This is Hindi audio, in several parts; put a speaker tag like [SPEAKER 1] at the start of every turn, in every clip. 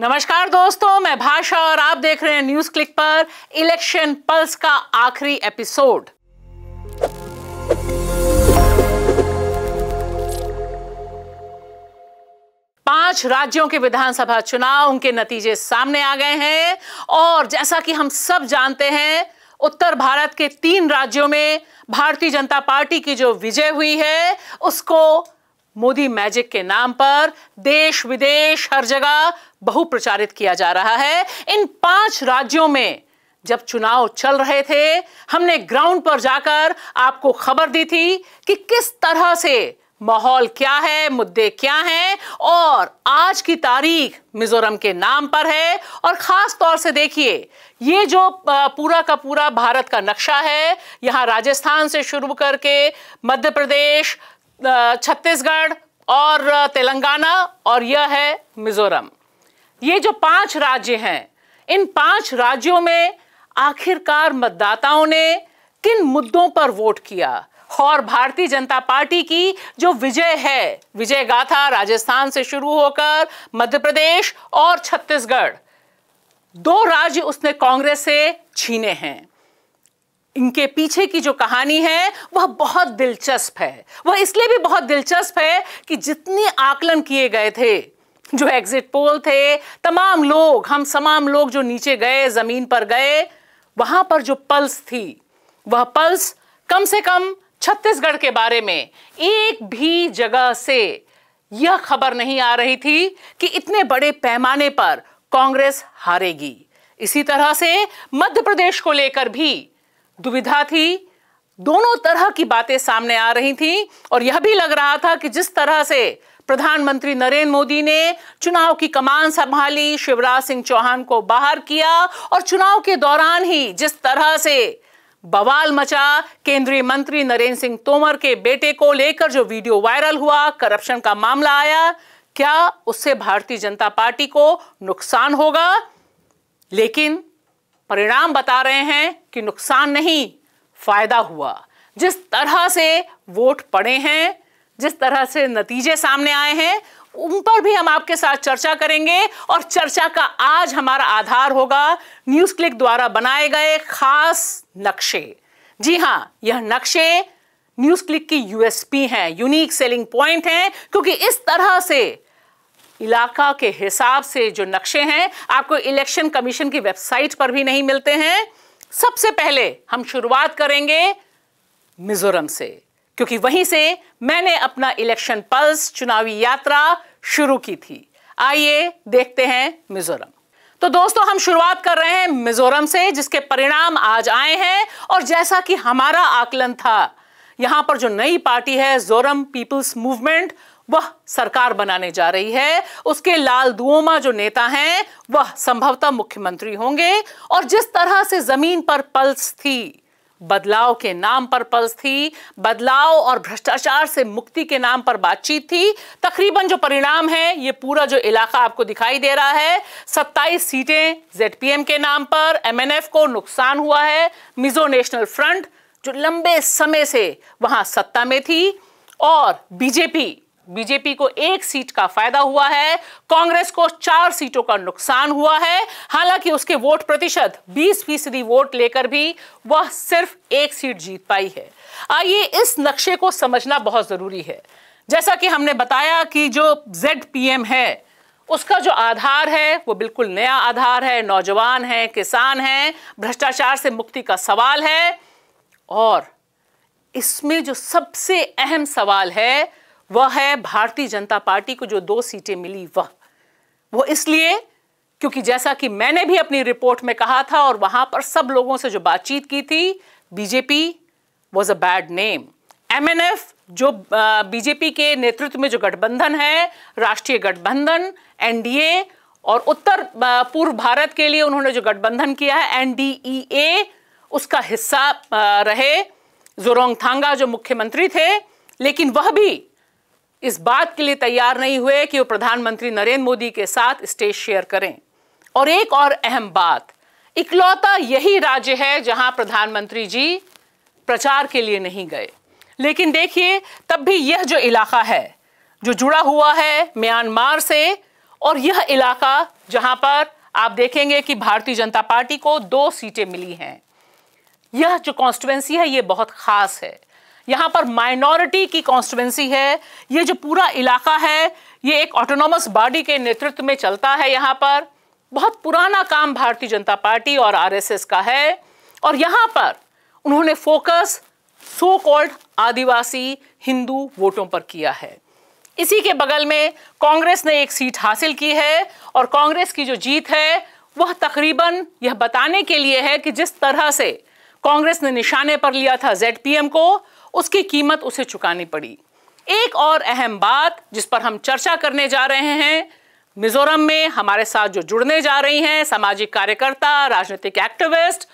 [SPEAKER 1] नमस्कार दोस्तों मैं भाषा और आप देख रहे हैं न्यूज क्लिक पर इलेक्शन पल्स का आखिरी एपिसोड पांच राज्यों के विधानसभा चुनाव उनके नतीजे सामने आ गए हैं और जैसा कि हम सब जानते हैं उत्तर भारत के तीन राज्यों में भारतीय जनता पार्टी की जो विजय हुई है उसको मोदी मैजिक के नाम पर देश विदेश हर जगह बहु प्रचारित किया जा रहा है इन पांच राज्यों में जब चुनाव चल रहे थे हमने ग्राउंड पर जाकर आपको खबर दी थी कि किस तरह से माहौल क्या है मुद्दे क्या हैं और आज की तारीख मिजोरम के नाम पर है और ख़ास तौर से देखिए ये जो पूरा का पूरा भारत का नक्शा है यहाँ राजस्थान से शुरू करके मध्य प्रदेश छत्तीसगढ़ और तेलंगाना और यह है मिजोरम ये जो पांच राज्य हैं इन पांच राज्यों में आखिरकार मतदाताओं ने किन मुद्दों पर वोट किया और भारतीय जनता पार्टी की जो विजय है विजय गाथा राजस्थान से शुरू होकर मध्य प्रदेश और छत्तीसगढ़ दो राज्य उसने कांग्रेस से छीने हैं इनके पीछे की जो कहानी है वह बहुत दिलचस्प है वह इसलिए भी बहुत दिलचस्प है कि जितने आकलन किए गए थे जो एग्जिट पोल थे तमाम लोग हम तमाम लोग जो नीचे गए जमीन पर गए वहां पर जो पल्स थी वह पल्स कम से कम छत्तीसगढ़ के बारे में एक भी जगह से यह खबर नहीं आ रही थी कि इतने बड़े पैमाने पर कांग्रेस हारेगी इसी तरह से मध्य प्रदेश को लेकर भी दुविधा थी दोनों तरह की बातें सामने आ रही थी और यह भी लग रहा था कि जिस तरह से प्रधानमंत्री नरेंद्र मोदी ने चुनाव की कमान संभाली शिवराज सिंह चौहान को बाहर किया और चुनाव के दौरान ही जिस तरह से बवाल मचा केंद्रीय मंत्री नरेंद्र सिंह तोमर के बेटे को लेकर जो वीडियो वायरल हुआ करप्शन का मामला आया क्या उससे भारतीय जनता पार्टी को नुकसान होगा लेकिन परिणाम बता रहे हैं कि नुकसान नहीं फायदा हुआ जिस तरह से वोट पड़े हैं जिस तरह से नतीजे सामने आए हैं उन पर भी हम आपके साथ चर्चा करेंगे और चर्चा का आज हमारा आधार होगा न्यूज क्लिक द्वारा बनाए गए खास नक्शे जी हां यह नक्शे न्यूज क्लिक की यूएसपी हैं यूनिक सेलिंग पॉइंट हैं क्योंकि इस तरह से इलाका के हिसाब से जो नक्शे हैं आपको इलेक्शन कमीशन की वेबसाइट पर भी नहीं मिलते हैं सबसे पहले हम शुरुआत करेंगे मिजोरम से क्योंकि वहीं से मैंने अपना इलेक्शन पल्स चुनावी यात्रा शुरू की थी आइए देखते हैं मिजोरम तो दोस्तों हम शुरुआत कर रहे हैं मिजोरम से जिसके परिणाम आज आए हैं और जैसा कि हमारा आकलन था यहां पर जो नई पार्टी है जोरम पीपल्स मूवमेंट वह सरकार बनाने जा रही है उसके लाल दुओमा जो नेता हैं वह संभवतः मुख्यमंत्री होंगे और जिस तरह से जमीन पर पल्स थी बदलाव के नाम पर पल्स थी बदलाव और भ्रष्टाचार से मुक्ति के नाम पर बातचीत थी तकरीबन जो परिणाम है ये पूरा जो इलाका आपको दिखाई दे रहा है 27 सीटें जेडपीएम के नाम पर एमएनएफ को नुकसान हुआ है मिजो नेशनल फ्रंट जो लंबे समय से वहां सत्ता में थी और बीजेपी बीजेपी को एक सीट का फायदा हुआ है कांग्रेस को चार सीटों का नुकसान हुआ है हालांकि उसके वोट प्रतिशत 20 फीसदी वोट लेकर भी वह सिर्फ एक सीट जीत पाई है आइए इस नक्शे को समझना बहुत जरूरी है जैसा कि हमने बताया कि जो जेड है उसका जो आधार है वो बिल्कुल नया आधार है नौजवान है किसान है भ्रष्टाचार से मुक्ति का सवाल है और इसमें जो सबसे अहम सवाल है वह है भारतीय जनता पार्टी को जो दो सीटें मिली वह वो इसलिए क्योंकि जैसा कि मैंने भी अपनी रिपोर्ट में कहा था और वहां पर सब लोगों से जो बातचीत की थी BJP was a bad name MNF जो बीजेपी के नेतृत्व में जो गठबंधन है राष्ट्रीय गठबंधन एनडीए और उत्तर पूर्व भारत के लिए उन्होंने जो गठबंधन किया है एनडीईए e उसका हिस्सा रहे जोरोंग थांगा जो मुख्यमंत्री थे लेकिन वह भी इस बात के लिए तैयार नहीं हुए कि वो प्रधानमंत्री नरेंद्र मोदी के साथ स्टेज शेयर करें और एक और अहम बात इकलौता यही राज्य है जहां प्रधानमंत्री जी प्रचार के लिए नहीं गए लेकिन देखिए तब भी यह जो इलाका है जो जुड़ा हुआ है म्यांमार से और यह इलाका जहां पर आप देखेंगे कि भारतीय जनता पार्टी को दो सीटें मिली हैं यह जो कॉन्स्टिट्युएंसी है यह बहुत खास है यहाँ पर माइनॉरिटी की कॉन्स्टिट्युएंसी है ये जो पूरा इलाका है ये एक ऑटोनॉमस बॉडी के नेतृत्व में चलता है यहाँ पर बहुत पुराना काम भारतीय जनता पार्टी और आरएसएस का है और यहाँ पर उन्होंने focus so called adivasi Hindu वोटों पर किया है इसी के बगल में कांग्रेस ने एक सीट हासिल की है और कांग्रेस की जो जीत है वह तकरीबन यह बताने के लिए है कि जिस तरह से कांग्रेस ने निशाने पर लिया था जेडपीएम को उसकी कीमत उसे चुकानी पड़ी एक और अहम बात जिस पर हम चर्चा करने जा रहे हैं मिजोरम में हमारे साथ जो जुड़ने जा रही हैं सामाजिक कार्यकर्ता राजनीतिक एक्टिविस्ट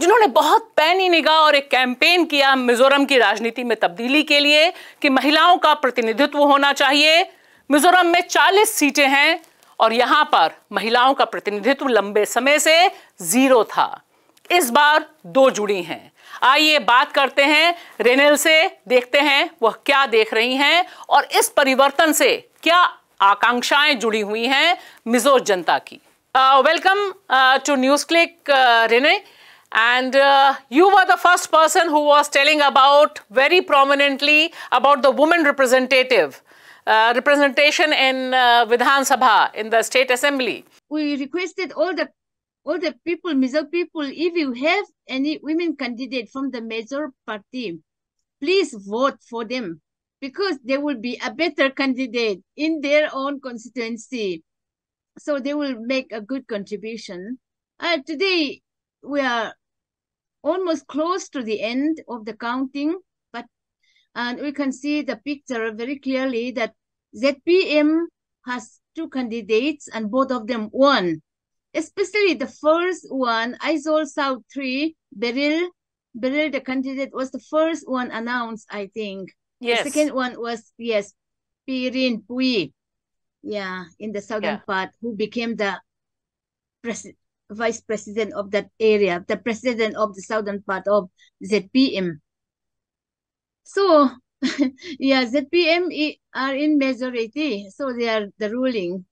[SPEAKER 1] जिन्होंने बहुत पैनी निगाह और एक कैंपेन किया मिजोरम की राजनीति में तब्दीली के लिए कि महिलाओं का प्रतिनिधित्व होना चाहिए मिजोरम में 40 सीटें हैं और यहां पर महिलाओं का प्रतिनिधित्व लंबे समय से जीरो था इस बार दो जुड़ी हैं आइए बात करते हैं रेनेल से देखते हैं वह क्या देख रही हैं और इस परिवर्तन से क्या आकांक्षाएं जुड़ी हुई हैं मिजो जनता की welcome to News Click Rene and you were the first person who was telling about very prominently about the women representative representation in Vidhan Sabha in the state assembly
[SPEAKER 2] We requested all the all the people, Mizo people, if you have any women candidate from the major party, please vote for them because they will be a better candidate in their own constituency. So they will make a good contribution. Uh, today, we are almost close to the end of the counting, but and we can see the picture very clearly that ZPM has two candidates and both of them won especially the first one, Isol South 3, Beryl, Beryl, the candidate, was the first one announced, I think. Yes. The second one was, yes, Pirin Pui, yeah, in the southern yeah. part, who became the pres- vice president of that area, the president of the southern part of ZPM. So, yeah, ZPM eh, are in majority, so they are the ruling.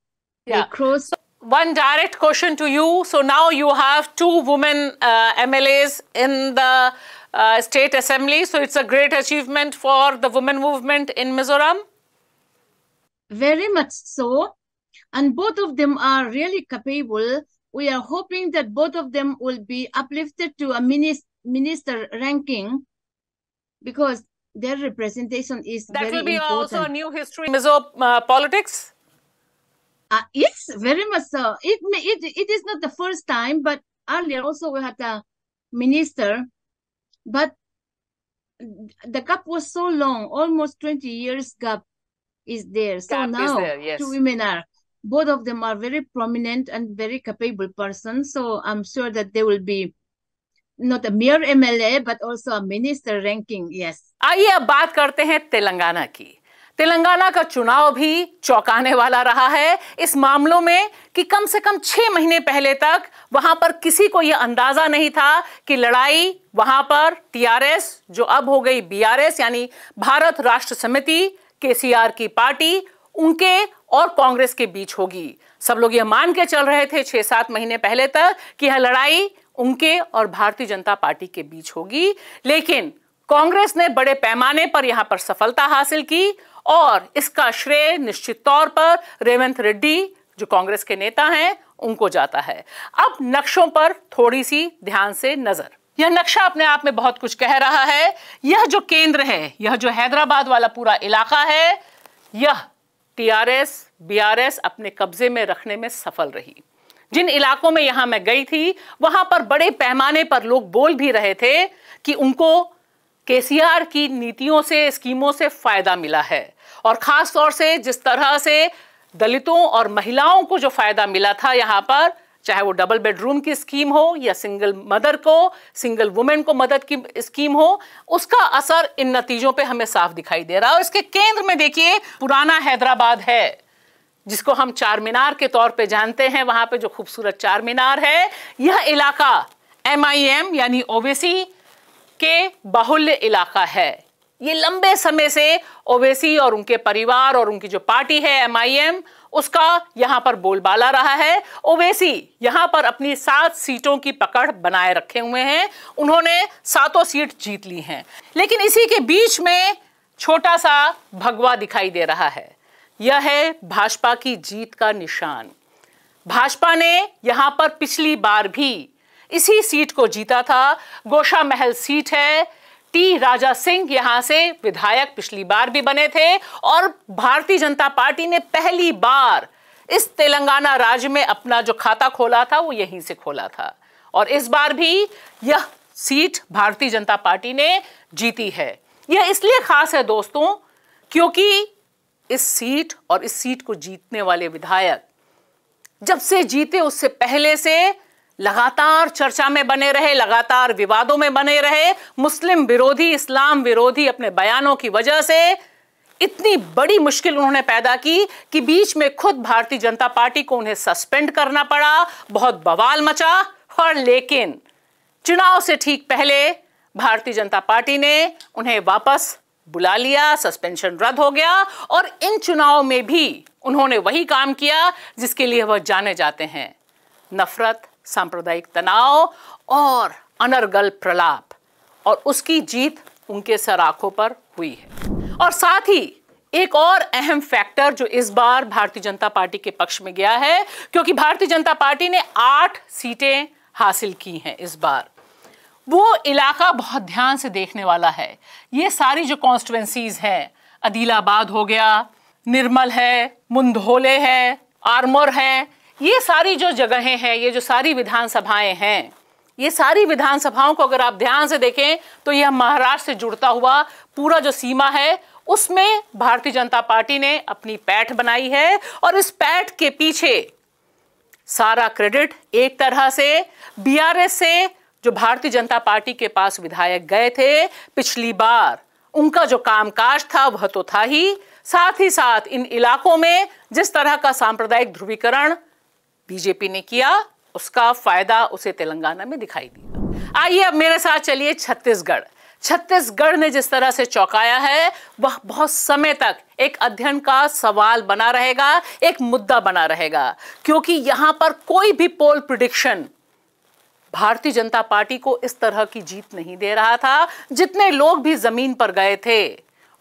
[SPEAKER 2] Yeah. They cross so- one
[SPEAKER 1] direct question to you. So now you have two women uh, MLAs in the uh, state assembly. So it's a great achievement for the women movement in Mizoram.
[SPEAKER 2] Very much so. And both of them are really capable. We are hoping that both of them will be uplifted to a minister, ranking because their representation is that will be important. also a new history in Mizoram uh, politics. Uh, yes, very much so. It, it it is not the first time, but earlier also we had a minister, but the gap was so long, almost twenty years gap is there. So now there, yes. two women are both of them are very prominent and very capable persons. So I'm sure that they will be not a mere MLA but also a minister ranking.
[SPEAKER 1] Yes. आइए अब बात करते हैं तेलंगाना की तेलंगाना का चुनाव भी चौंकाने वाला रहा है इस मामलों में कि कम से कम छह महीने पहले तक वहां पर किसी को यह अंदाजा नहीं था कि लड़ाई वहां पर टीआरएस जो अब हो गई बीआरएस यानी भारत राष्ट्र समिति केसीआर की पार्टी उनके और कांग्रेस के बीच होगी सब लोग यह मान के चल रहे थे छह सात महीने पहले तक कि यह लड़ाई उनके और भारतीय जनता पार्टी के बीच होगी लेकिन कांग्रेस ने बड़े पैमाने पर यहां पर सफलता हासिल की और इसका श्रेय निश्चित तौर पर रेवंत रेड्डी जो कांग्रेस के नेता हैं उनको जाता है अब नक्शों पर थोड़ी सी ध्यान से नजर यह नक्शा अपने आप में बहुत कुछ कह रहा है यह जो केंद्र है यह जो हैदराबाद वाला पूरा इलाका है यह टीआरएस बीआरएस अपने कब्जे में रखने में सफल रही जिन इलाकों में यहां मैं गई थी वहां पर बड़े पैमाने पर लोग बोल भी रहे थे कि उनको केसीआर की नीतियों से स्कीमों से फ़ायदा मिला है और ख़ास तौर से जिस तरह से दलितों और महिलाओं को जो फ़ायदा मिला था यहाँ पर चाहे वो डबल बेडरूम की स्कीम हो या सिंगल मदर को सिंगल वुमेन को मदद की स्कीम हो उसका असर इन नतीजों पे हमें साफ दिखाई दे रहा है और इसके केंद्र में देखिए पुराना हैदराबाद है जिसको हम चार मीनार के तौर पे जानते हैं वहां पे जो खूबसूरत चार मीनार है यह इलाका एम यानी ओवेसी के बाहुल्य इलाका है ये लंबे समय से ओवैसी और उनके परिवार और उनकी जो पार्टी है एमआईएम उसका यहां पर बोलबाला रहा है ओवैसी यहां पर अपनी सात सीटों की पकड़ बनाए रखे हुए हैं उन्होंने सातों सीट जीत ली हैं लेकिन इसी के बीच में छोटा सा भगवा दिखाई दे रहा है यह है भाजपा की जीत का निशान भाजपा ने यहां पर पिछली बार भी इसी सीट को जीता था गोशा महल सीट है टी राजा सिंह यहां से विधायक पिछली बार भी बने थे और भारतीय जनता पार्टी ने पहली बार इस तेलंगाना राज्य में अपना जो खाता खोला था वो यहीं से खोला था और इस बार भी यह सीट भारतीय जनता पार्टी ने जीती है यह इसलिए खास है दोस्तों क्योंकि इस सीट और इस सीट को जीतने वाले विधायक जब से जीते उससे पहले से लगातार चर्चा में बने रहे लगातार विवादों में बने रहे मुस्लिम विरोधी इस्लाम विरोधी अपने बयानों की वजह से इतनी बड़ी मुश्किल उन्होंने पैदा की कि बीच में खुद भारतीय जनता पार्टी को उन्हें सस्पेंड करना पड़ा बहुत बवाल मचा और लेकिन चुनाव से ठीक पहले भारतीय जनता पार्टी ने उन्हें वापस बुला लिया सस्पेंशन रद्द हो गया और इन चुनाव में भी उन्होंने वही काम किया जिसके लिए वह जाने जाते हैं नफरत सांप्रदायिक तनाव और अनर्गल प्रलाप और उसकी जीत उनके सराखों पर हुई है और साथ ही एक और अहम फैक्टर जो इस बार भारतीय जनता पार्टी के पक्ष में गया है क्योंकि भारतीय जनता पार्टी ने आठ सीटें हासिल की हैं इस बार वो इलाका बहुत ध्यान से देखने वाला है ये सारी जो कॉन्स्टिट्युएंसीज हैं अदिलाबाद हो गया निर्मल है मुंधोले है आर्मर है ये सारी जो जगहें हैं ये जो सारी विधानसभाएं हैं ये सारी विधानसभाओं को अगर आप ध्यान से देखें तो यह महाराष्ट्र से जुड़ता हुआ पूरा जो सीमा है उसमें भारतीय जनता पार्टी ने अपनी पैठ बनाई है और इस पैठ के पीछे सारा क्रेडिट एक तरह से बीआरएस से जो भारतीय जनता पार्टी के पास विधायक गए थे पिछली बार उनका जो कामकाज था वह तो था ही साथ ही साथ इन इलाकों में जिस तरह का सांप्रदायिक ध्रुवीकरण बीजेपी ने किया उसका फायदा उसे तेलंगाना में दिखाई दिया आइए अब मेरे साथ चलिए छत्तीसगढ़ छत्तीसगढ़ ने जिस तरह से चौंकाया है वह बहुत समय तक एक अध्ययन का सवाल बना रहेगा एक मुद्दा बना रहेगा क्योंकि यहां पर कोई भी पोल प्रिडिक्शन भारतीय जनता पार्टी को इस तरह की जीत नहीं दे रहा था जितने लोग भी जमीन पर गए थे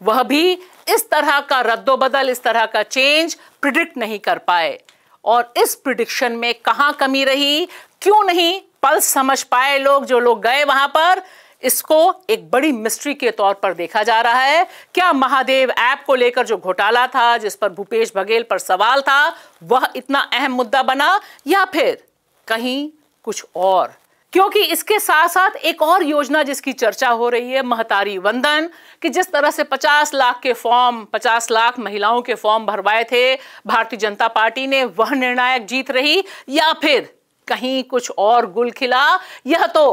[SPEAKER 1] वह भी इस तरह का रद्दोबदल इस तरह का चेंज प्रिडिक्ट नहीं कर पाए और इस प्रिडिक्शन में कहाँ कमी रही क्यों नहीं पल्स समझ पाए लोग जो लोग गए वहां पर इसको एक बड़ी मिस्ट्री के तौर पर देखा जा रहा है क्या महादेव ऐप को लेकर जो घोटाला था जिस पर भूपेश बघेल पर सवाल था वह इतना अहम मुद्दा बना या फिर कहीं कुछ और क्योंकि इसके साथ साथ एक और योजना जिसकी चर्चा हो रही है महतारी वंदन कि जिस तरह से 50 लाख के फॉर्म 50 लाख महिलाओं के फॉर्म भरवाए थे भारतीय जनता पार्टी ने वह निर्णायक जीत रही या फिर कहीं कुछ और गुल खिला यह तो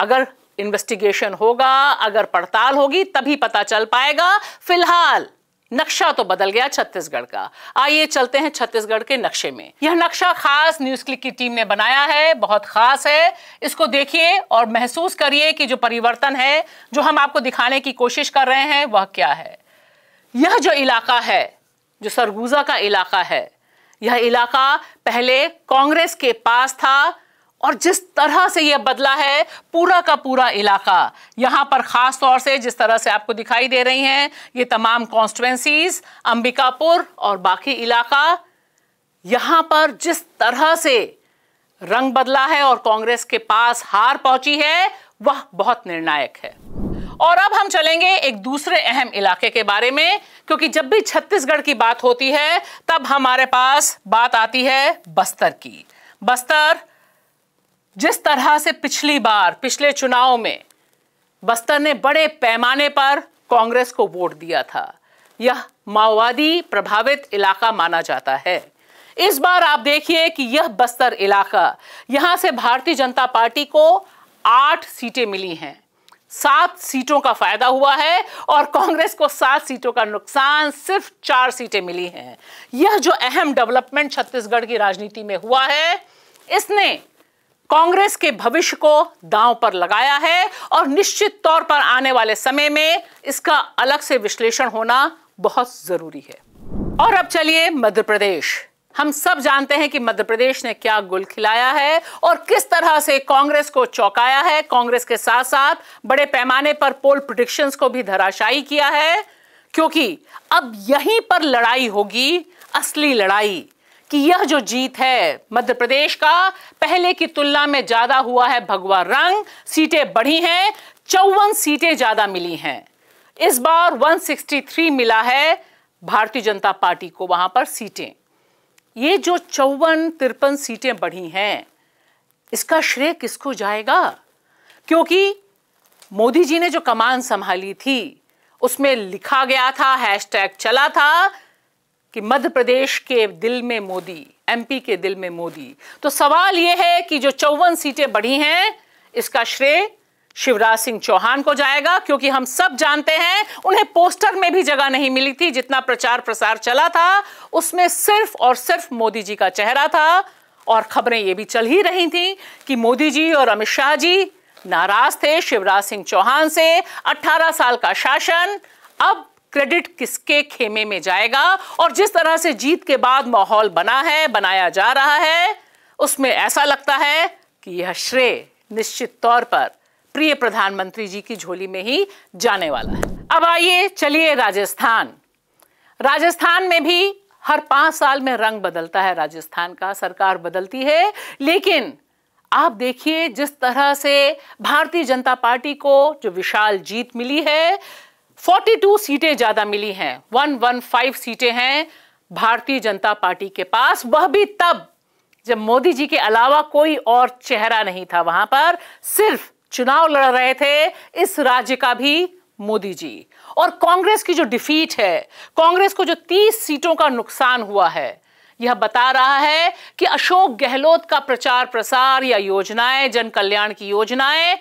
[SPEAKER 1] अगर इन्वेस्टिगेशन होगा अगर पड़ताल होगी तभी पता चल पाएगा फिलहाल नक्शा तो बदल गया छत्तीसगढ़ का आइए चलते हैं छत्तीसगढ़ के नक्शे में यह नक्शा खास न्यूज क्लिक की टीम ने बनाया है बहुत खास है इसको देखिए और महसूस करिए कि जो परिवर्तन है जो हम आपको दिखाने की कोशिश कर रहे हैं वह क्या है यह जो इलाका है जो सरगुजा का इलाका है यह इलाका पहले कांग्रेस के पास था और जिस तरह से यह बदला है पूरा का पूरा इलाका यहां पर ख़ास तौर से जिस तरह से आपको दिखाई दे रही हैं ये तमाम कॉन्स्टिटेंसीज अंबिकापुर और बाकी इलाका यहां पर जिस तरह से रंग बदला है और कांग्रेस के पास हार पहुंची है वह बहुत निर्णायक है और अब हम चलेंगे एक दूसरे अहम इलाके के बारे में क्योंकि जब भी छत्तीसगढ़ की बात होती है तब हमारे पास बात आती है बस्तर की बस्तर जिस तरह से पिछली बार पिछले चुनाव में बस्तर ने बड़े पैमाने पर कांग्रेस को वोट दिया था यह माओवादी प्रभावित इलाका माना जाता है इस बार आप देखिए कि यह बस्तर इलाका यहां से भारतीय जनता पार्टी को आठ सीटें मिली हैं सात सीटों का फायदा हुआ है और कांग्रेस को सात सीटों का नुकसान सिर्फ चार सीटें मिली हैं यह जो अहम डेवलपमेंट छत्तीसगढ़ की राजनीति में हुआ है इसने कांग्रेस के भविष्य को दांव पर लगाया है और निश्चित तौर पर आने वाले समय में इसका अलग से विश्लेषण होना बहुत जरूरी है और अब चलिए मध्य प्रदेश हम सब जानते हैं कि मध्य प्रदेश ने क्या गुल खिलाया है और किस तरह से कांग्रेस को चौंकाया है कांग्रेस के साथ साथ बड़े पैमाने पर पोल प्रोडिक्शन को भी धराशायी किया है क्योंकि अब यहीं पर लड़ाई होगी असली लड़ाई कि यह जो जीत है मध्य प्रदेश का पहले की तुलना में ज्यादा हुआ है भगवा रंग सीटें बढ़ी हैं चौवन सीटें ज्यादा मिली हैं इस बार 163 मिला है भारतीय जनता पार्टी को वहां पर सीटें ये जो चौवन तिरपन सीटें बढ़ी हैं इसका श्रेय किसको जाएगा क्योंकि मोदी जी ने जो कमान संभाली थी उसमें लिखा गया था हैशटैग चला था कि मध्य प्रदेश के दिल में मोदी एमपी के दिल में मोदी तो सवाल यह है कि जो चौवन सीटें बढ़ी हैं इसका श्रेय शिवराज सिंह चौहान को जाएगा क्योंकि हम सब जानते हैं उन्हें पोस्टर में भी जगह नहीं मिली थी जितना प्रचार प्रसार चला था उसमें सिर्फ और सिर्फ मोदी जी का चेहरा था और खबरें ये भी चल ही रही थी कि मोदी जी और अमित शाह जी नाराज थे शिवराज सिंह चौहान से 18 साल का शासन अब क्रेडिट किसके खेमे में जाएगा और जिस तरह से जीत के बाद माहौल बना है बनाया जा रहा है उसमें ऐसा लगता है कि यह श्रेय निश्चित तौर पर प्रिय प्रधानमंत्री जी की झोली में ही जाने वाला है अब आइए चलिए राजस्थान राजस्थान में भी हर पांच साल में रंग बदलता है राजस्थान का सरकार बदलती है लेकिन आप देखिए जिस तरह से भारतीय जनता पार्टी को जो विशाल जीत मिली है 42 सीटें ज्यादा मिली हैं 115 सीटें हैं भारतीय जनता पार्टी के पास वह भी तब जब मोदी जी के अलावा कोई और चेहरा नहीं था वहां पर सिर्फ चुनाव लड़ रहे थे इस राज्य का भी मोदी जी और कांग्रेस की जो डिफीट है कांग्रेस को जो 30 सीटों का नुकसान हुआ है यह बता रहा है कि अशोक गहलोत का प्रचार प्रसार या योजनाएं जन कल्याण की योजनाएं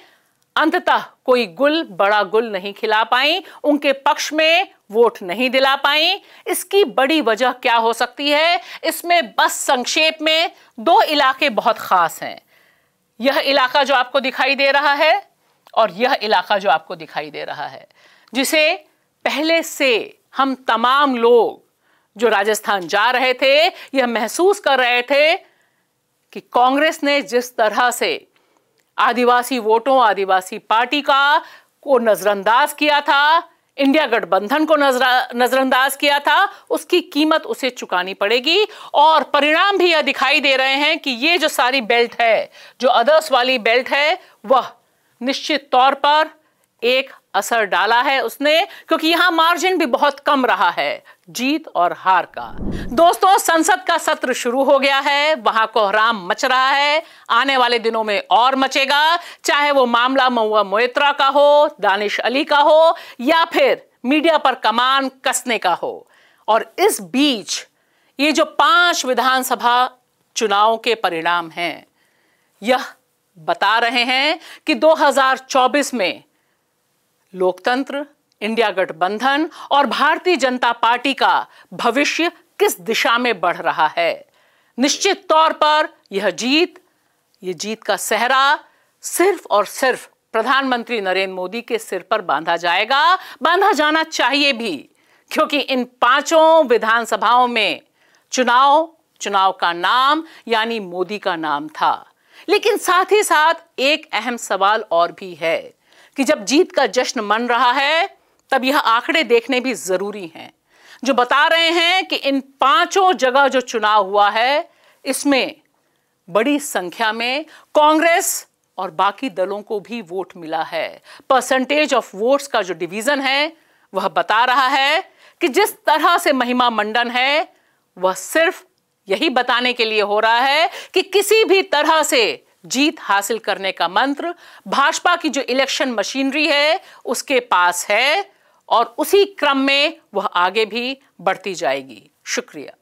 [SPEAKER 1] अंततः कोई गुल बड़ा गुल नहीं खिला पाई उनके पक्ष में वोट नहीं दिला पाई इसकी बड़ी वजह क्या हो सकती है इसमें बस संक्षेप में दो इलाके बहुत खास हैं यह इलाका जो आपको दिखाई दे रहा है और यह इलाका जो आपको दिखाई दे रहा है जिसे पहले से हम तमाम लोग जो राजस्थान जा रहे थे यह महसूस कर रहे थे कि कांग्रेस ने जिस तरह से आदिवासी वोटों आदिवासी पार्टी का को नज़रअंदाज किया था इंडिया गठबंधन को नजरअंदाज किया था उसकी कीमत उसे चुकानी पड़ेगी और परिणाम भी यह दिखाई दे रहे हैं कि ये जो सारी बेल्ट है जो अदर्स वाली बेल्ट है वह निश्चित तौर पर एक असर डाला है उसने क्योंकि यहां मार्जिन भी बहुत कम रहा है जीत और हार का दोस्तों संसद का सत्र शुरू हो गया है वहां कोहराम मच रहा है आने वाले दिनों में और मचेगा चाहे वो मामला महुआ मोहित्रा का हो दानिश अली का हो या फिर मीडिया पर कमान कसने का हो और इस बीच ये जो पांच विधानसभा चुनाव के परिणाम हैं यह बता रहे हैं कि 2024 में लोकतंत्र इंडिया गठबंधन और भारतीय जनता पार्टी का भविष्य किस दिशा में बढ़ रहा है निश्चित तौर पर यह जीत यह जीत का सहरा सिर्फ और सिर्फ प्रधानमंत्री नरेंद्र मोदी के सिर पर बांधा जाएगा बांधा जाना चाहिए भी क्योंकि इन पांचों विधानसभाओं में चुनाव चुनाव का नाम यानी मोदी का नाम था लेकिन साथ ही साथ एक अहम सवाल और भी है कि जब जीत का जश्न मन रहा है तब यह आंकड़े देखने भी जरूरी हैं जो बता रहे हैं कि इन पांचों जगह जो चुनाव हुआ है इसमें बड़ी संख्या में कांग्रेस और बाकी दलों को भी वोट मिला है परसेंटेज ऑफ वोट्स का जो डिवीजन है वह बता रहा है कि जिस तरह से महिमा मंडन है वह सिर्फ यही बताने के लिए हो रहा है कि किसी भी तरह से जीत हासिल करने का मंत्र भाजपा की जो इलेक्शन मशीनरी है उसके पास है और उसी क्रम में वह आगे भी बढ़ती
[SPEAKER 2] जाएगी शुक्रिया